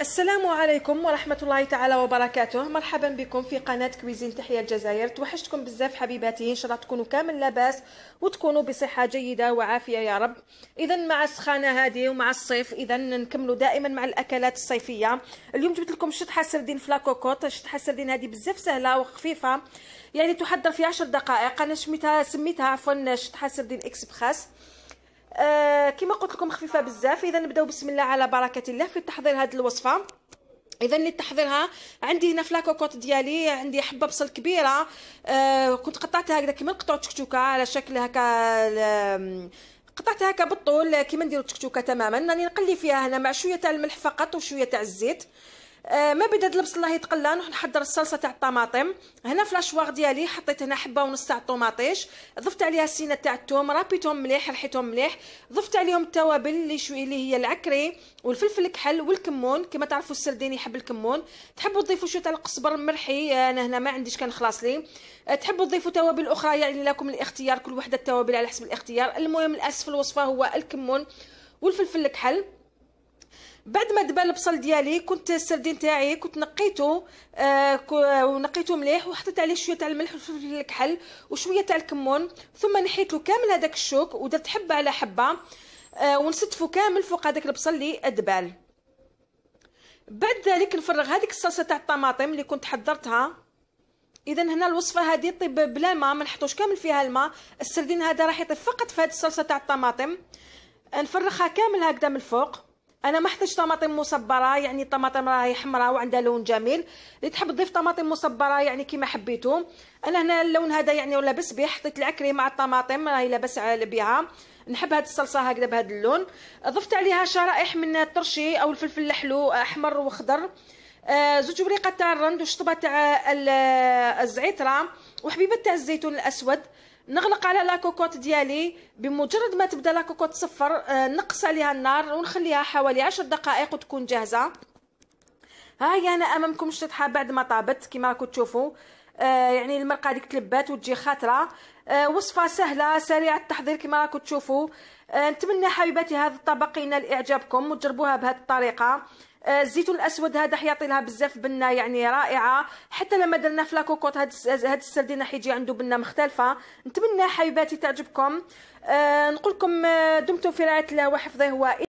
السلام عليكم ورحمة الله تعالى وبركاته مرحبا بكم في قناة كويزين تحية الجزائر توحشتكم بزاف حبيباتي إن شاء الله تكونوا كامل لاباس وتكونوا بصحة جيدة وعافية يا رب إذا مع السخانة هذه ومع الصيف إذا نكملوا دائما مع الأكلات الصيفية اليوم جبت لكم شطحة سردين فلاكوكوط شطحة سردين هذه بزاف سهلة وخفيفة يعني تحضر في عشر دقائق أنا سميتها سميتها عفوا شطحة سردين إكسبخاس آه كما قلت لكم خفيفه بزاف اذا نبداو بسم الله على بركه الله في تحضير هذه الوصفه اذا لتحضيرها عندي هنا في لاكوكوط ديالي عندي حبه بصل كبيره آه كنت قطعتها هكذا كيما نقطعو تكتوكه على شكل هكا قطعتها هكا بالطول كيما نديرو التكتوكه تماما راني نقلي فيها هنا مع شويه تاع الملح فقط وشويه تاع الزيت آه آه، ما بدا لبس الله يتقلى نروح نحضر الصلصه تاع الطماطم هنا في لاشوار ديالي حطيت هنا حبه ونص تاع الطوماطيش ضفت عليها السينه تاع الثوم رابيتهم مليح رحيتهم مليح ضفت عليهم التوابل اللي شوي اللي هي العكري والفلفل الكحل والكمون كما تعرفوا السردين يحب الكمون تحبوا تضيفوا شويه تاع القزبر المرحي آه، انا هنا ما عنديش كان خلاص لي آه، تحبوا تضيفوا توابل اخرى يعني لكم الاختيار كل وحده التوابل على حسب الاختيار المهم الاسف الوصفه هو الكمون والفلفل الكحل بعد ما دبا البصل ديالي كنت السردين تاعي كنت نقيته آه, آه، ونقيته مليح وحطيت عليه شويه تاع الملح والفلفل الكحل وشويه تاع الكمون ثم نحيت كامل هذاك الشوك ودرت حبه على حبه آه ونستفو كامل فوق هذاك البصل اللي ادبال بعد ذلك نفرغ هذيك الصلصه تاع الطماطم اللي كنت حضرتها اذا هنا الوصفه هذه طيب بلا ما ما نحطوش كامل فيها الماء السردين هذا راح يطيب فقط في هذه الصلصه تاع الطماطم نفرخها كامل هكذا من الفوق انا ما احتاج طماطم مصبره يعني الطماطم راهي حمراء وعندها لون جميل اللي تحب تضيف طماطم مصبره يعني كيما حبيتو انا هنا اللون هذا يعني لاباس به حطيت العكري مع الطماطم راهي لاباس بها نحب هاد الصلصه هكذا بهذا اللون ضفت عليها شرائح من الترشي او الفلفل الحلو احمر وخضر آه، زوج بريقات تاع الرند وشطبه تاع الزعتر وحبيبه تاع الزيتون الاسود نغلق على لاكوكوت ديالي بمجرد ما تبدا لاكوكوت تصفر آه، نقص عليها النار ونخليها حوالي عشر دقائق وتكون جاهزه ها هي انا امامكم شطحها بعد ما طابت كما راكم تشوفوا آه، يعني المرقه هذيك تلبات وتجي خاطره آه، وصفه سهله سريعه التحضير كما راكم تشوفوا آه، نتمنى حبيباتي هذا الطبق ينال اعجابكم وتجربوها بهذه الطريقه الزيتون الاسود هذا حيعطي لها بزاف بنه يعني رائعه حتى لما درنا في لاكوكوط هاد السردين حيجي عنده بنه مختلفه نتمنى حبيباتي تعجبكم أه نقول لكم دمتم في رعايه الله وحفظه هو